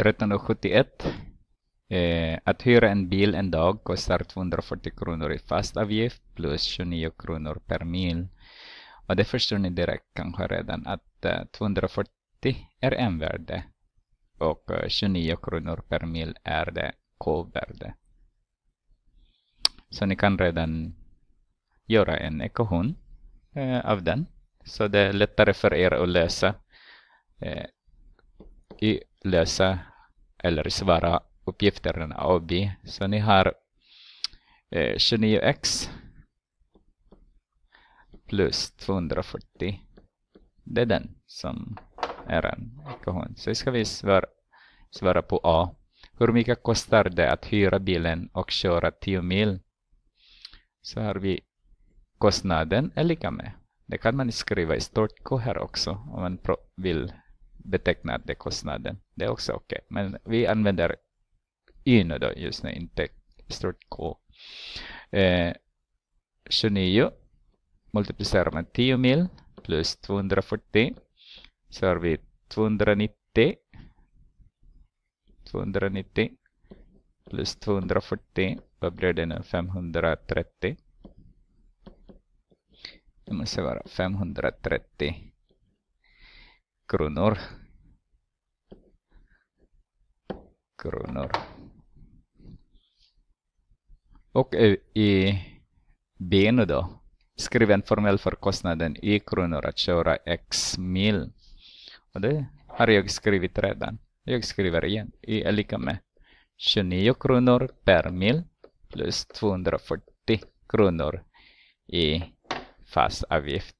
1371. Eh, att hyra en bil en dag kostar 240 kronor i fast avgift plus 29 kronor per mil. Och det förstår ni direkt kanske redan att eh, 240 är en värde och eh, 29 kronor per mil är det k-värde. Så ni kan redan göra en ekvation eh, av den. Så det är lättare för er att lösa, eh, lösa eller svara uppgifterna A och B. Så ni har eh, 29x plus 240. Det är den som är en ekvation. Så ska vi svara, svara på A. Hur mycket kostar det att hyra bilen och köra 10 mil? Så har vi kostnaden är lika med. Det kan man skriva i stort K här också om man vill beteckna det kostnaden. Det är också okej. Okay. Men vi använder YNO då just nu, inte stort K. Eh, 29 multiplicerar med 10 mil plus 240 så har vi 290 290 plus 240 vad blir det nu 530 det måste vara 530 kronor. Kronor. Och i B då. Skriv en formel för kostnaden i kronor att köra x mil. Och det har jag skrivit redan. Jag skriver igen. I är lika med 29 kronor per mil plus 240 kronor i fast avgift.